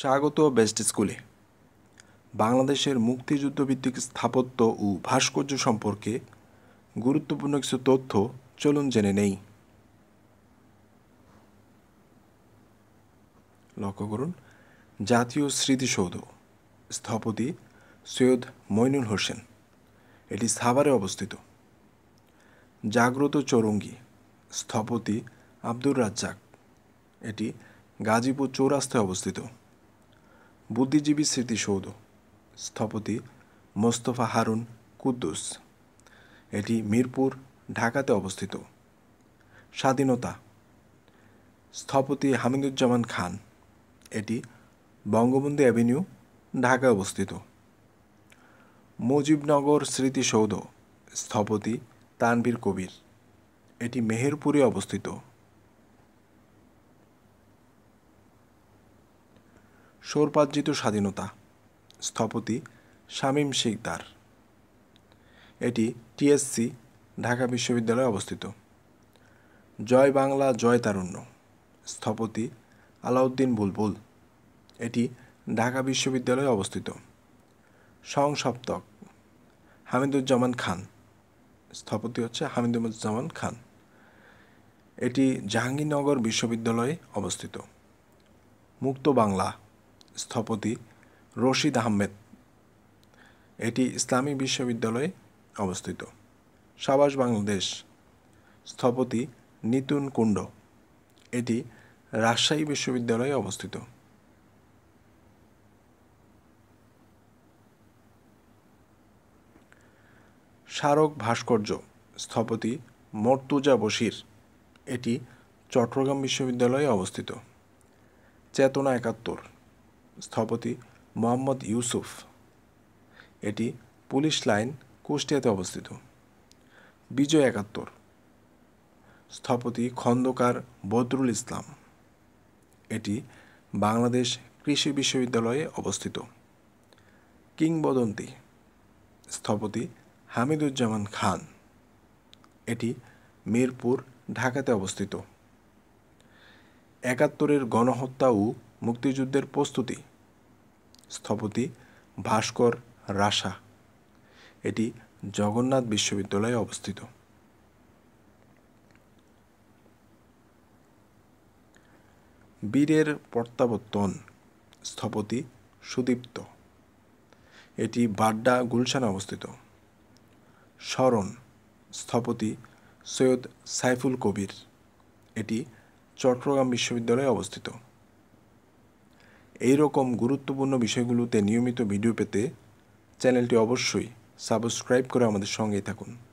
স্বাগত বেস্ট স্কুলে বাংলাদেশের মুক্তিযুদ্ধভিত্তিক স্থাপত্য ও ভাস্কর্য সম্পর্কে গুরুত্বপূর্ণ কিছু তথ্য চলুন জেনে নেই লক্ষ্য করুন জাতীয় স্মৃতিসৌধ স্থপতি সৈয়দ মইনুল হোসেন এটি সাভারে অবস্থিত জাগ্রত চৌরঙ্গি স্থপতি আব্দুর রাজ্জাক এটি গাজীপুর চৌরাস্তায় অবস্থিত বুদ্ধিজীবী স্মৃতিসৌধ স্থপতি মোস্তফা হারুন কুদ্দুস এটি মিরপুর ঢাকাতে অবস্থিত স্বাধীনতা স্থপতি হামিদুজ্জামান খান এটি বঙ্গবন্ধু অ্যাভিনিউ ঢাকায় অবস্থিত মুজিবনগর স্মৃতিসৌধ স্থপতি তানবীর কবির এটি মেহেরপুরে অবস্থিত সৌরপার্জিত স্বাধীনতা স্থপতি শামীম শিকদার এটি টিএসসি ঢাকা বিশ্ববিদ্যালয়ে অবস্থিত জয় বাংলা জয় তারুণ্য স্থপতি আলাউদ্দিন বুলবুল এটি ঢাকা বিশ্ববিদ্যালয়ে অবস্থিত সংসপ্তক হামিদুজ্জামান খান স্থপতি হচ্ছে হামিদুজ্জামান খান এটি জাহাঙ্গীরনগর বিশ্ববিদ্যালয়ে অবস্থিত মুক্ত বাংলা স্থপতি রশিদ আহমেদ এটি ইসলামী বিশ্ববিদ্যালয়ে অবস্থিত সাবাস বাংলাদেশ স্থপতি নিতুন কুণ্ড এটি রাজশাহী বিশ্ববিদ্যালয়ে অবস্থিত স্মারক ভাস্কর্য স্থপতি মর্তুজা বশির এটি চট্টগ্রাম বিশ্ববিদ্যালয়ে অবস্থিত চেতনা একাত্তর স্থপতি মোহাম্মদ ইউসুফ এটি পুলিশ লাইন কুষ্টিয়াতে অবস্থিত বিজয় একাত্তর স্থপতি খন্দকার বদরুল ইসলাম এটি বাংলাদেশ কৃষি বিশ্ববিদ্যালয়ে অবস্থিত কিংবদন্তি স্থপতি হামিদুজ্জামান খান এটি মিরপুর ঢাকাতে অবস্থিত একাত্তরের গণহত্যা ও মুক্তিযুদ্ধের প্রস্তুতি স্থপতি ভাস্কর রাশা এটি জগন্নাথ বিশ্ববিদ্যালয়ে অবস্থিত বীরের প্রত্যাবর্তন স্থপতি সুদীপ্ত এটি বাড্ডা গুলশানে অবস্থিত স্মরণ স্থপতি সৈয়দ সাইফুল কবির এটি চট্টগ্রাম বিশ্ববিদ্যালয়ে অবস্থিত এই রকম গুরুত্বপূর্ণ বিষয়গুলোতে নিয়মিত ভিডিও পেতে চ্যানেলটি অবশ্যই সাবস্ক্রাইব করে আমাদের সঙ্গেই থাকুন